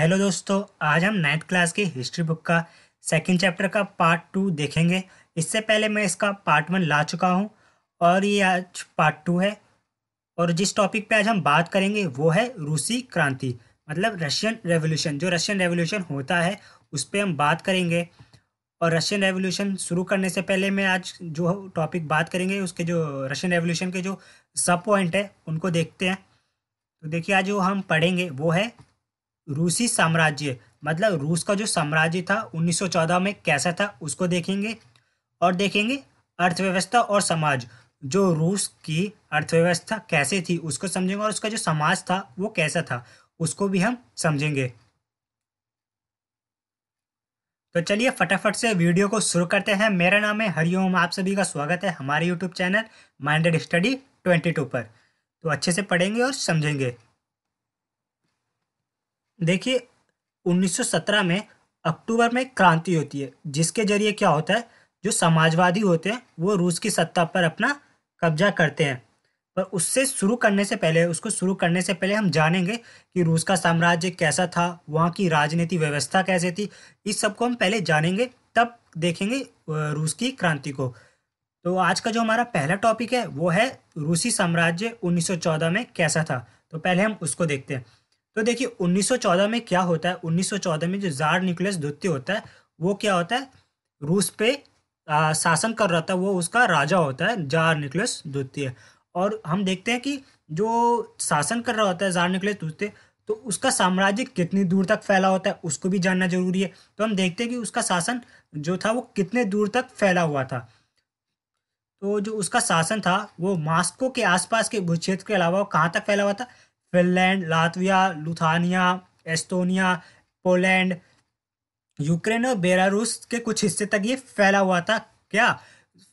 hello दोस्तों आज हम नाइन्थ क्लास की हिस्ट्री बुक का सेकंड चैप्टर का पार्ट टू देखेंगे इससे पहले मैं इसका पार्ट वन ला चुका हूँ और ये आज पार्ट टू है और जिस टॉपिक पे आज हम बात करेंगे वो है रूसी क्रांति मतलब रशियन रेवोल्यूशन जो रशियन रेवोल्यूशन होता है उस पर हम बात करेंगे और रशियन रेवोल्यूशन शुरू करने से पहले मैं आज जो टॉपिक बात करेंगे उसके जो रशियन रेवोल्यूशन के जो सब पॉइंट है उनको देखते हैं तो देखिए आज जो हम पढ़ेंगे वो है रूसी साम्राज्य मतलब रूस का जो साम्राज्य था 1914 में कैसा था उसको देखेंगे और देखेंगे अर्थव्यवस्था और समाज जो रूस की अर्थव्यवस्था कैसे थी उसको समझेंगे और उसका जो समाज था वो कैसा था उसको भी हम समझेंगे तो चलिए फटाफट से वीडियो को शुरू करते हैं मेरा नाम है हरिओम आप सभी का स्वागत है हमारे YouTube channel minded study twenty two पर तो अच्छे से पढ़ेंगे और समझेंगे देखिए 1917 में अक्टूबर में क्रांति होती है जिसके जरिए क्या होता है जो समाजवादी होते हैं वो रूस की सत्ता पर अपना कब्जा करते हैं पर उससे शुरू करने से पहले उसको शुरू करने से पहले हम जानेंगे कि रूस का साम्राज्य कैसा था वहाँ की राजनीति व्यवस्था कैसे थी इस सब को हम पहले जानेंगे तब देखेंगे रूस की क्रांति को तो आज का जो हमारा पहला टॉपिक है वो है रूसी साम्राज्य 1914 में कैसा था तो पहले हम उसको देखते हैं तो देखिए 1914 में क्या होता है 1914 में जो जार निकोलस द्वितीय होता है वो क्या होता है रूस पे आ, शासन कर रहा था वो उसका राजा होता है जार निकोलस द्वितीय और हम देखते हैं कि जो शासन कर रहा होता है जार निकोलस द्वितीय तो उसका साम्राज्य कितनी दूर तक फैला होता है उसको भी जानना जरूरी है तो हम देखते हैं कि उसका शासन जो था वो कितने दूर तक फैला हुआ था तो जो उसका शासन था वो मास्को के आसपास के क्षेत्र के अलावा कहाँ तक फैला हुआ था Finland Latvia Lithuania Estonia Poland Ukraine और बेलारूस के कुछ हिस्से तक ये फैला हुआ था क्या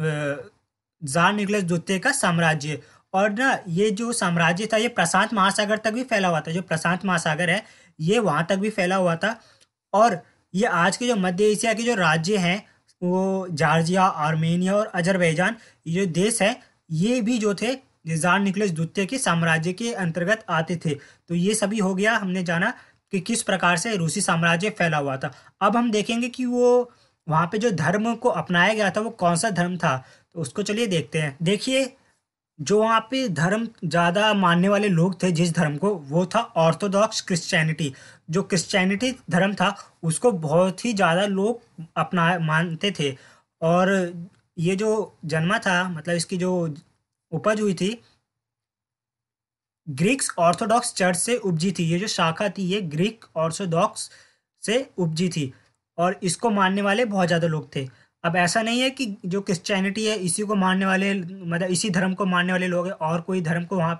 जार निकलस द्वितीय का साम्राज्य और ना ये जो साम्राज्य था ये प्रशांत महासागर तक भी फैला हुआ था जो प्रशांत महासागर है ये वहाँ तक भी फैला हुआ था और ये आज के जो मध्य एशिया के जो राज्य हैं वो जार्जिया आर्मेनिया और अजरबैजान ये जो देश है ये भी जो थे जार निकोलस द्वितीय के साम्राज्य के अंतर्गत आते थे तो ये सभी हो गया हमने जाना कि किस प्रकार से रूसी साम्राज्य फैला हुआ था अब हम देखेंगे कि वो वहाँ पे जो धर्म को अपनाया गया था वो कौन सा धर्म था तो उसको चलिए देखते हैं देखिए जो वहाँ पे धर्म ज़्यादा मानने वाले लोग थे जिस धर्म को वो था ऑर्थोडॉक्स क्रिश्चियनिटी जो क्रिश्चियनिटी धर्म था उसको बहुत ही ज़्यादा लोग अपना मानते थे और ये जो जन्मा था मतलब इसकी जो उपज हुई थी ग्रीक्स ऑर्थोडॉक्स चर्च से उपजी थी ये जो शाखा थी ये ग्रीक ऑर्थोडॉक्स से उपजी थी और इसको मानने वाले बहुत ज़्यादा लोग थे अब ऐसा नहीं है कि जो क्रिश्चैनिटी है इसी को मानने वाले मतलब इसी धर्म को मानने वाले लोग हैं और कोई धर्म को वहाँ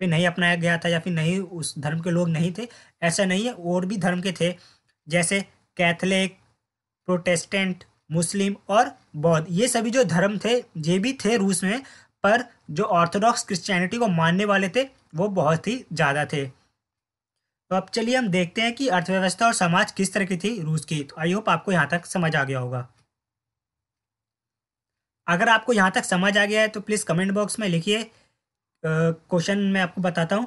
पे नहीं अपनाया गया था या फिर नहीं उस धर्म के लोग नहीं थे ऐसा नहीं है और भी धर्म के थे जैसे कैथलिक प्रोटेस्टेंट मुस्लिम और बौद्ध ये सभी जो धर्म थे ये भी थे रूस में पर जो ऑर्थोडॉक्स क्रिश्चियनिटी को मानने वाले थे वो बहुत ही ज़्यादा थे तो अब चलिए हम देखते हैं कि अर्थव्यवस्था और समाज किस तरह की थी रूस की तो आई होप आपको यहाँ तक समझ आ गया होगा अगर आपको यहाँ तक समझ आ गया है तो प्लीज़ कमेंट बॉक्स में लिखिए क्वेश्चन मैं आपको बताता हूँ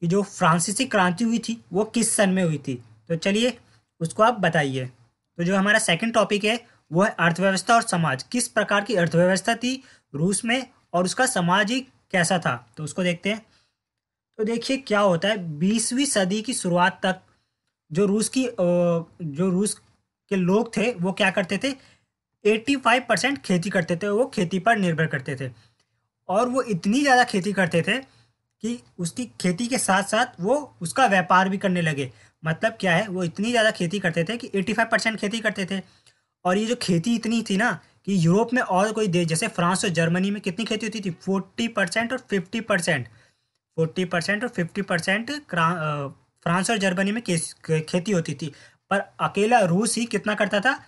कि जो फ्रांसीसी क्रांति हुई थी वो किस सन में हुई थी तो चलिए उसको आप बताइए तो जो हमारा सेकंड टॉपिक है वो है अर्थव्यवस्था और समाज किस प्रकार की अर्थव्यवस्था थी रूस में और उसका समाज ही कैसा था तो उसको देखते हैं तो देखिए क्या होता है बीसवीं सदी की शुरुआत तक जो रूस की जो रूस के लोग थे वो क्या करते थे 85 परसेंट खेती करते थे वो खेती पर निर्भर करते थे और वो इतनी ज़्यादा खेती करते थे कि उसकी खेती के साथ साथ वो उसका व्यापार भी करने लगे मतलब क्या है वो इतनी ज़्यादा खेती करते थे कि 85 परसेंट खेती करते थे और ये जो खेती इतनी थी ना कि यूरोप में और कोई देश जैसे फ्रांस और जर्मनी में कितनी खेती होती थी फोर्टी परसेंट और फिफ्टी परसेंट फोर्टी परसेंट और फिफ्टी परसेंट फ्रांस और जर्मनी में खेती होती थी पर अकेला रूस ही कितना करता था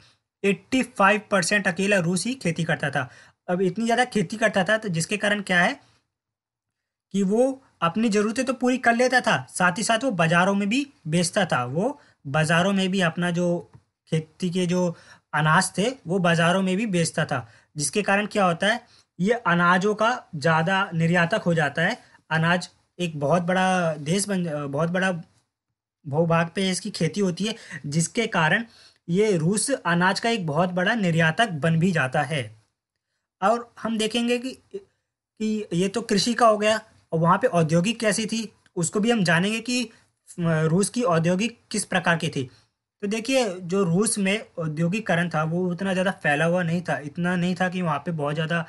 एट्टी फाइव परसेंट अकेला रूस ही खेती करता था अब इतनी ज़्यादा खेती करता था तो जिसके कारण क्या है कि वो अपनी ज़रूरतें तो पूरी कर लेता था साथ ही साथ वो बाज़ारों में भी बेचता था वो बाज़ारों में भी अपना जो खेती के जो अनाज थे वो बाज़ारों में भी बेचता था जिसके कारण क्या होता है ये अनाजों का ज़्यादा निर्यातक हो जाता है अनाज एक बहुत बड़ा देश बन बहुत बड़ा भूभाग पे इसकी खेती होती है जिसके कारण ये रूस अनाज का एक बहुत बड़ा निर्यातक बन भी जाता है और हम देखेंगे कि कि ये तो कृषि का हो गया और वहाँ पे औद्योगिक कैसी थी उसको भी हम जानेंगे कि रूस की औद्योगिक किस प्रकार की थी तो देखिए जो रूस में औद्योगिकरण था वो उतना ज़्यादा फैला हुआ नहीं था इतना नहीं था कि वहाँ पे बहुत ज़्यादा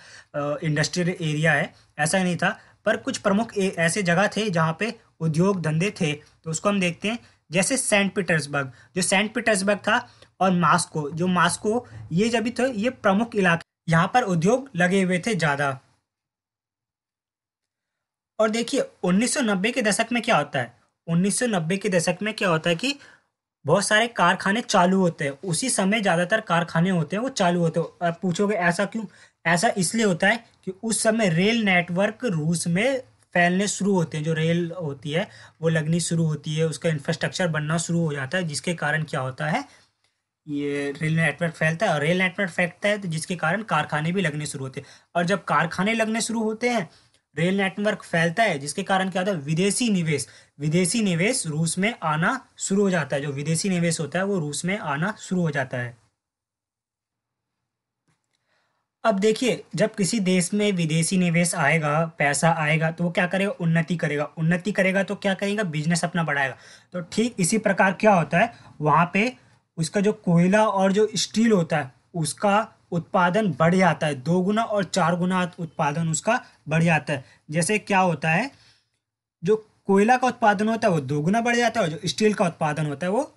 इंडस्ट्रियल एरिया है ऐसा नहीं था पर कुछ प्रमुख ऐसे जगह थे जहाँ पे उद्योग धंधे थे तो उसको हम देखते हैं जैसे सेंट पीटर्सबर्ग जो सेंट पीटर्सबर्ग था और मास्को जो मास्को ये जब भी थे ये प्रमुख इलाके यहाँ पर उद्योग लगे हुए थे ज़्यादा और देखिए 1990 के दशक में क्या होता है 1990 के दशक में क्या होता है कि बहुत सारे कारखाने चालू होते हैं उसी समय ज़्यादातर कारखाने होते हैं वो चालू होते हैं पूछोगे ऐसा क्यों ऐसा इसलिए होता है कि उस समय रेल नेटवर्क रूस में फैलने शुरू होते हैं जो रेल होती है वो लगनी शुरू होती है उसका इंफ्रास्ट्रक्चर बनना शुरू हो जाता है जिसके कारण क्या होता है ये रेल नेटवर्क फैलता है और रेल नेटवर्क फैलता है तो जिसके कारण कारखाने भी लगने शुरू होते हैं और जब कारखाने लगने शुरू होते हैं रेल नेटवर्क फैलता है जिसके कारण क्या होता है विदेशी निवेश विदेशी निवेश रूस में आना शुरू हो जाता है जो विदेशी निवेश होता है वो रूस में आना शुरू हो जाता है अब देखिए जब किसी देश में विदेशी निवेश आएगा पैसा आएगा तो वो क्या करेगा उन्नति करेगा उन्नति करेगा तो क्या करेगा बिजनेस अपना बढ़ाएगा तो ठीक इसी प्रकार क्या होता है वहां पे उसका जो कोयला और जो स्टील होता है उसका उत्पादन बढ़ जाता है दो गुना और चार गुना उत्पादन उसका बढ़ जाता है जैसे क्या होता है जो कोयला का उत्पादन होता है वो दो गुना बढ़ जाता है और जो स्टील का उत्पादन होता है वो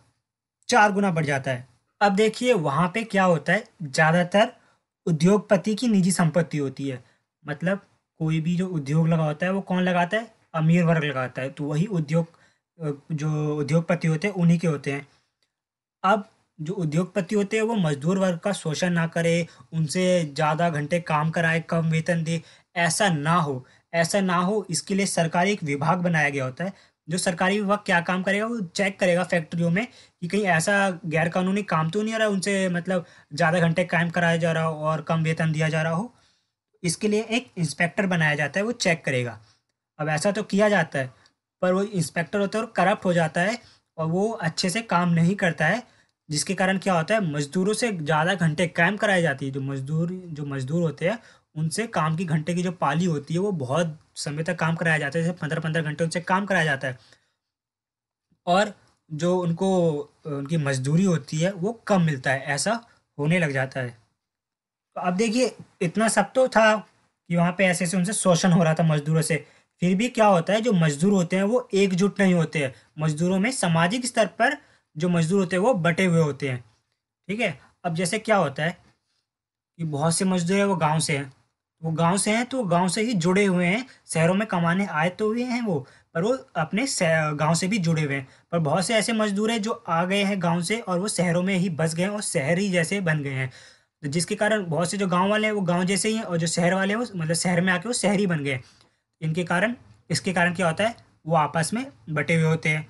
चार गुना बढ़ जाता है अब देखिए वहाँ पे क्या होता है ज़्यादातर उद्योगपति की निजी संपत्ति होती है मतलब कोई भी जो उद्योग लगा होता है वो कौन लगाता है अमीर वर्ग लगाता है तो वही उद्योग जो उद्योगपति होते हैं उन्हीं के होते हैं अब जो उद्योगपति होते हैं वो मजदूर वर्ग का शोषण ना करे उनसे ज़्यादा घंटे काम कराए कम वेतन दे ऐसा ना हो ऐसा ना हो इसके लिए सरकारी एक विभाग बनाया गया होता है जो सरकारी विभाग क्या काम करेगा वो चेक करेगा फैक्ट्रियों में कि कहीं ऐसा गैर कानूनी काम तो नहीं आ रहा उनसे मतलब ज़्यादा घंटे काम कराया जा रहा हो और कम वेतन दिया जा रहा हो इसके लिए एक इंस्पेक्टर बनाया जाता है वो चेक करेगा अब ऐसा तो किया जाता है पर वो इंस्पेक्टर होता है और करप्ट हो जाता है और वो अच्छे से काम नहीं करता है जिसके कारण क्या होता है मजदूरों से ज़्यादा घंटे काम कराई जाती है जो मजदूर जो मजदूर होते हैं उनसे काम की घंटे की जो पाली होती है वो बहुत समय तक काम कराया जाता है जैसे पंद्रह पंद्रह घंटे उनसे काम कराया जाता है और जो उनको उनकी मजदूरी होती है वो कम मिलता है ऐसा होने लग जाता है तो अब देखिए इतना सब तो था कि वहाँ पे ऐसे ऐसे उनसे शोषण हो रहा था मजदूरों से फिर भी क्या होता है जो मजदूर होते हैं वो एकजुट नहीं होते हैं मजदूरों में सामाजिक स्तर पर जो मजदूर होते हैं वो बटे हुए होते हैं ठीक है अब जैसे क्या होता है कि बहुत से मजदूर हैं वो गाँव से हैं वो गाँव से हैं तो गाँव से ही जुड़े हुए हैं शहरों में कमाने आए तो हुए हैं वो पर वो अपने गांव से भी जुड़े हुए हैं पर बहुत से ऐसे मजदूर हैं जो आ गए हैं गांव से और वो शहरों में ही बस गए और शहर ही जैसे बन गए हैं तो जिसके कारण बहुत से जो गाँव वाले हैं वो गाँव जैसे ही हैं और जो शहर वाले हैं वो मतलब शहर में आके वो शहरी बन गए इनके कारण इसके कारण क्या होता है वो आपस में बटे हुए होते हैं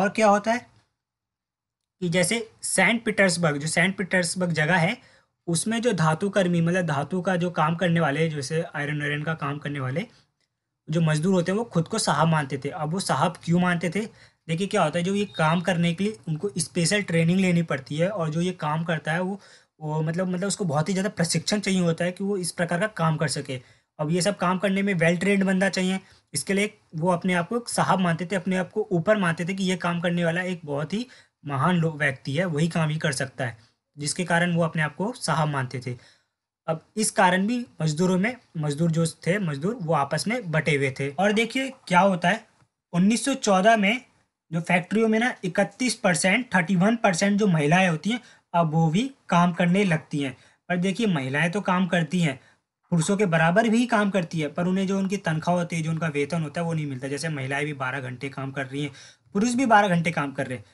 और क्या होता है कि जैसे सेंट पीटर्सबर्ग जो सेंट पीटर्सबर्ग जगह है उसमें जो धातु कर्मी मतलब धातु का जो काम करने वाले जैसे आयरन वायरन का काम करने वाले जो मजदूर होते हैं वो खुद को साहब मानते थे अब वो साहब क्यों मानते थे देखिए क्या होता है जो ये काम करने के लिए उनको स्पेशल ट्रेनिंग लेनी पड़ती है और जो ये काम करता है वो वो मतलब मतलब उसको बहुत ही ज़्यादा प्रशिक्षण चाहिए होता है कि वो इस प्रकार का काम कर सके अब ये सब काम करने में वेल ट्रेंड बंदा चाहिए इसके लिए वो अपने आप को साहब मानते थे अपने आप को ऊपर मानते थे कि ये काम करने वाला एक बहुत ही महान व्यक्ति है वही काम ही कर सकता है जिसके कारण वो अपने आप को साहब मानते थे अब इस कारण भी मजदूरों में मजदूर जो थे मजदूर वो आपस में बटे हुए थे और देखिए क्या होता है 1914 में जो फैक्ट्रियों में ना 31 परसेंट थर्टी परसेंट जो महिलाएं होती हैं अब वो भी काम करने लगती हैं पर देखिए महिलाएं तो काम करती हैं पुरुषों के बराबर भी काम करती है पर उन्हें जो उनकी तनख्वाह होती है जो उनका वेतन होता है वो नहीं मिलता जैसे महिलाएं भी बारह घंटे काम कर रही हैं पुरुष भी बारह घंटे काम कर रहे हैं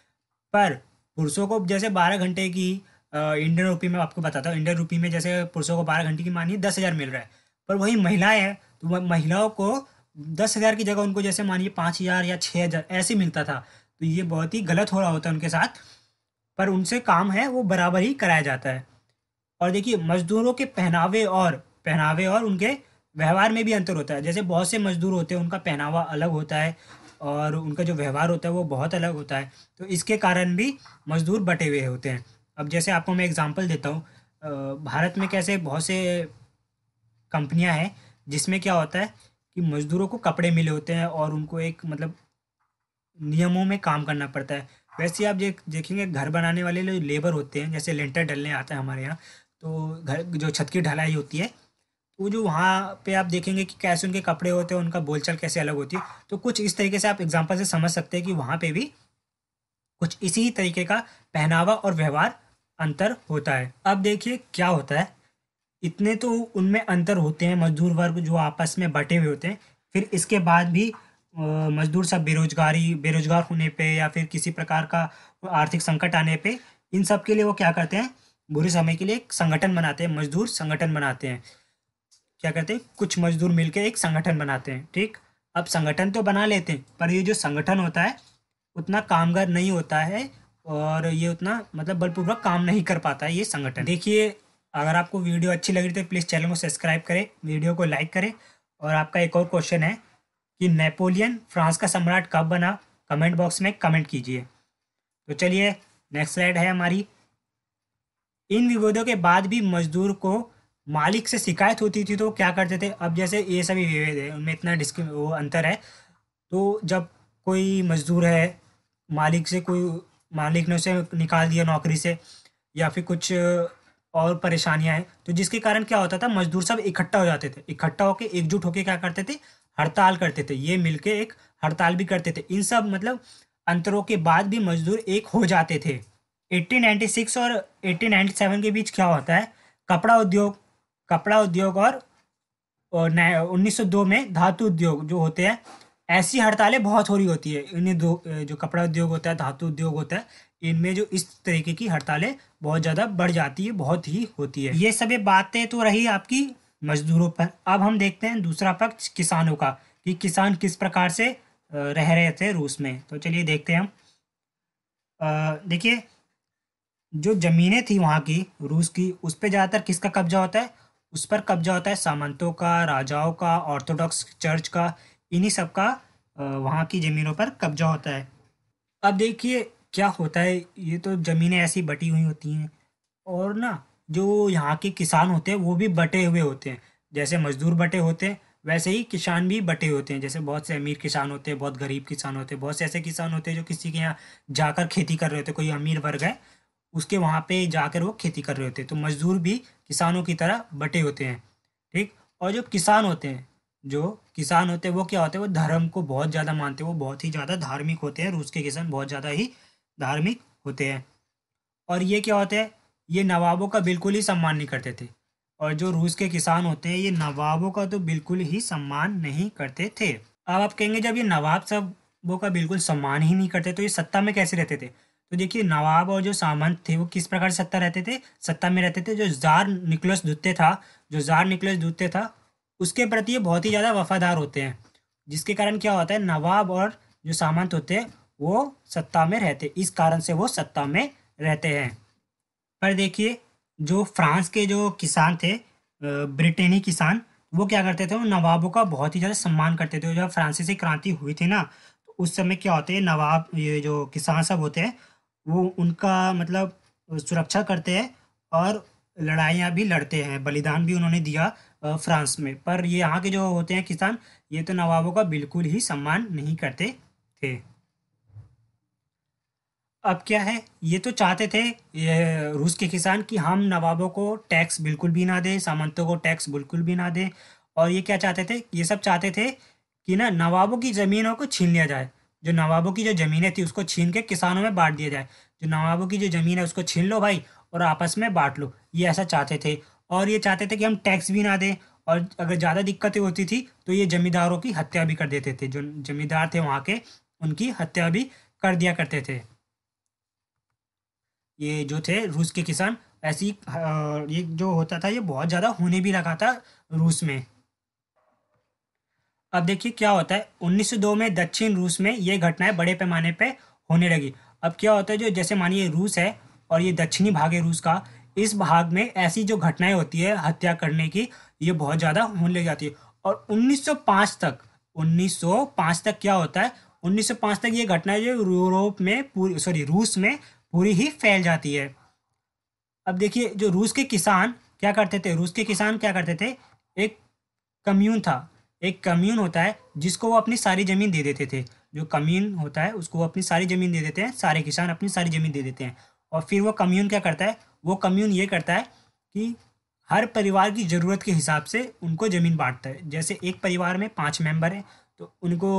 पर पुरुषों को जैसे बारह घंटे की इंडियन रूपी में आपको बताता हूँ इंडियन रूपी में जैसे पुरुषों को बारह घंटे की मानिए दस हज़ार मिल रहा है पर वही महिलाएं हैं तो महिलाओं को दस हज़ार की जगह उनको जैसे मानिए पाँच हज़ार या छः हज़ार ऐसे मिलता था तो ये बहुत ही गलत हो रहा होता है उनके साथ पर उनसे काम है वो बराबर ही कराया जाता है और देखिए मजदूरों के पहनावे और पहनावे और उनके व्यवहार में भी अंतर होता है जैसे बहुत से मजदूर होते हैं उनका पहनावा अलग होता है और उनका जो व्यवहार होता है वो बहुत अलग होता है तो इसके कारण भी मज़दूर बटे हुए होते हैं अब जैसे आपको मैं एग्ज़ाम्पल देता हूँ भारत में कैसे बहुत से कंपनियाँ हैं जिसमें क्या होता है कि मज़दूरों को कपड़े मिले होते हैं और उनको एक मतलब नियमों में काम करना पड़ता है वैसे आप देख देखेंगे घर बनाने वाले जो लेबर होते हैं जैसे लेंटर डलने आते हैं हमारे यहाँ तो घर जो छत की ढलाई होती है वो जो वहाँ पे आप देखेंगे कि कैसे उनके कपड़े होते हैं उनका बोलचाल कैसे अलग होती है तो कुछ इस तरीके से आप एग्जाम्पल से समझ सकते हैं कि वहाँ पे भी कुछ इसी तरीके का पहनावा और व्यवहार अंतर होता है अब देखिए क्या होता है इतने तो उनमें अंतर होते हैं मजदूर वर्ग जो आपस में बटे हुए होते हैं फिर इसके बाद भी मजदूर सब बेरोजगारी बेरोजगार होने पे या फिर किसी प्रकार का आर्थिक संकट आने पे इन सब के लिए वो क्या करते हैं बुरे समय के लिए एक संगठन बनाते हैं मजदूर संगठन बनाते हैं क्या करते हैं कुछ मजदूर मिलकर एक संगठन बनाते हैं ठीक अब संगठन तो बना लेते हैं पर ये जो संगठन होता है उतना कामगार नहीं होता है और ये उतना मतलब बलपूर्वक काम नहीं कर पाता है ये संगठन देखिए अगर आपको वीडियो अच्छी लग रही तो प्लीज़ चैनल को सब्सक्राइब करें वीडियो को लाइक करें और आपका एक और क्वेश्चन है कि नेपोलियन फ्रांस का सम्राट कब बना कमेंट बॉक्स में कमेंट कीजिए तो चलिए नेक्स्ट स्लाइड है हमारी इन विवादों के बाद भी मजदूर को मालिक से शिकायत होती थी तो क्या करते थे अब जैसे ये सभी विभेद है उनमें इतना डिस्क वो अंतर है तो जब कोई मजदूर है मालिक से कोई मालिक ने उसे निकाल दिया नौकरी से या फिर कुछ और परेशानियां हैं तो जिसके कारण क्या होता था मजदूर सब इकट्ठा हो जाते थे इकट्ठा होकर एकजुट होकर क्या करते थे हड़ताल करते थे ये मिलके एक हड़ताल भी करते थे इन सब मतलब अंतरों के बाद भी मजदूर एक हो जाते थे 1896 और 1897 के बीच क्या होता है कपड़ा उद्योग कपड़ा उद्योग और उन्नीस सौ दो में धातु उद्योग जो होते हैं ऐसी हड़तालें बहुत हो रही होती है इन दो जो कपड़ा उद्योग होता है धातु उद्योग होता है इनमें जो इस तरीके की हड़तालें बहुत ज़्यादा बढ़ जाती है बहुत ही होती है ये सभी बातें तो रही आपकी मजदूरों पर अब हम देखते हैं दूसरा पक्ष किसानों का कि किसान किस प्रकार से रह रहे थे रूस में तो चलिए देखते हैं हम देखिए जो ज़मीनें थी वहाँ की रूस की उस पर ज़्यादातर किसका कब्जा होता है उस पर कब्जा होता है सामंतों का राजाओं का ऑर्थोडॉक्स चर्च का इन्हीं सब का वहाँ की ज़मीनों पर कब्जा होता है अब देखिए क्या होता है ये तो ज़मीनें ऐसी बटी हुई होती हैं और ना जो यहाँ के किसान होते हैं वो भी बटे हुए होते हैं जैसे मजदूर बटे होते हैं वैसे ही किसान भी बटे होते हैं जैसे बहुत से अमीर किसान होते हैं बहुत गरीब किसान होते हैं बहुत से ऐसे किसान होते हैं जो किसी के यहाँ जाकर खेती कर रहे होते कोई अमीर वर्ग है उसके वहाँ पे जाकर वो खेती कर रहे होते तो मजदूर भी किसानों की तरह बटे होते हैं ठीक और जो किसान होते हैं जो किसान होते हैं वो क्या होते हैं वो धर्म को बहुत ज़्यादा मानते हैं वो बहुत ही ज़्यादा धार्मिक होते हैं रूस के किसान बहुत ज़्यादा ही धार्मिक होते हैं और ये क्या होते हैं ये नवाबों का बिल्कुल ही सम्मान नहीं करते थे और जो रूस के किसान होते हैं ये नवाबों का तो बिल्कुल ही सम्मान नहीं करते थे अब आप कहेंगे जब ये नवाब सब का बिल्कुल सम्मान ही नहीं करते तो ये सत्ता में कैसे रहते थे तो देखिए नवाब और जो सामंत थे वो किस प्रकार सत्ता रहते थे सत्ता में रहते थे जो जार निकलस दूते था जो जार निकलस दूते था उसके प्रति ये बहुत ही ज़्यादा वफादार होते हैं जिसके कारण क्या होता है नवाब और जो सामंत होते हैं वो सत्ता में रहते इस कारण से वो सत्ता में रहते हैं पर देखिए जो फ्रांस के जो किसान थे ब्रिटेनी किसान वो क्या करते थे वो नवाबों का बहुत ही ज़्यादा सम्मान करते थे जब फ्रांसीसी क्रांति हुई थी ना तो उस समय क्या होते हैं नवाब ये जो किसान सब होते हैं वो उनका मतलब सुरक्षा करते हैं और लड़ाइयाँ भी लड़ते हैं बलिदान भी उन्होंने दिया फ्रांस में पर ये यहाँ के जो होते हैं किसान ये तो नवाबों का बिल्कुल ही सम्मान नहीं करते थे अब क्या है ये तो चाहते थे ये रूस के किसान कि हम नवाबों को टैक्स बिल्कुल भी ना दें सामंतों को टैक्स बिल्कुल भी ना दें और ये क्या चाहते थे ये सब चाहते थे कि ना नवाबों की ज़मीनों को छीन लिया जाए जो नवाबों की जो ज़मीनें थी उसको छीन के किसानों में बांट दिया जाए जो नवाबों की जो ज़मीन है उसको छीन लो भाई और आपस में बांट लो ये ऐसा चाहते थे और ये चाहते थे कि हम टैक्स भी ना दें और अगर ज़्यादा दिक्कतें होती थी तो ये जमींदारों की हत्या भी कर देते थे जो जमींदार थे वहाँ के उनकी हत्या भी कर दिया करते थे ये जो थे रूस के किसान ऐसी हाँ, ये जो होता था ये बहुत ज़्यादा होने भी लगा था रूस में अब देखिए क्या होता है 1902 में दक्षिण रूस में ये घटनाएं बड़े पैमाने पे होने लगी अब क्या होता है जो जैसे मानिए रूस है और ये दक्षिणी भाग है रूस का इस भाग में ऐसी जो घटनाएं होती है हत्या करने की ये बहुत ज़्यादा होने लग जाती है और 1905 तक 1905 तक क्या होता है 1905 तक ये घटनाएं जो यूरोप में पूरी सॉरी रूस में पूरी ही फैल जाती है अब देखिए जो रूस के किसान क्या करते थे रूस के किसान क्या करते थे एक कम्यून था एक कम्यून होता है जिसको वो अपनी सारी ज़मीन दे देते थे जो कम्यून होता है उसको वो अपनी सारी ज़मीन दे देते हैं सारे किसान अपनी सारी ज़मीन दे देते हैं और फिर वो कम्यून क्या करता है वो कम्यून ये करता है कि हर परिवार की ज़रूरत के हिसाब से उनको ज़मीन बांटता है जैसे एक परिवार में पाँच मेंबर हैं तो उनको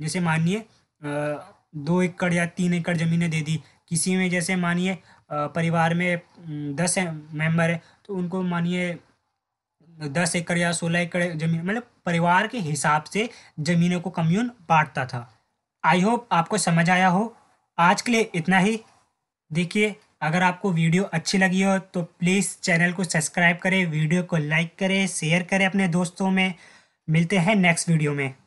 जैसे मानिए दो एकड़ या तीन एकड़ ज़मीनें दे दी किसी में जैसे मानिए परिवार में दस मेंबर है तो उनको मानिए दस एकड़ या सोलह एकड़ ज़मीन मतलब परिवार के हिसाब से ज़मीनों को कम्यून बांटता था आई होप आपको समझ आया हो आज के लिए इतना ही देखिए अगर आपको वीडियो अच्छी लगी हो तो प्लीज़ चैनल को सब्सक्राइब करें वीडियो को लाइक करें शेयर करें अपने दोस्तों में मिलते हैं नेक्स्ट वीडियो में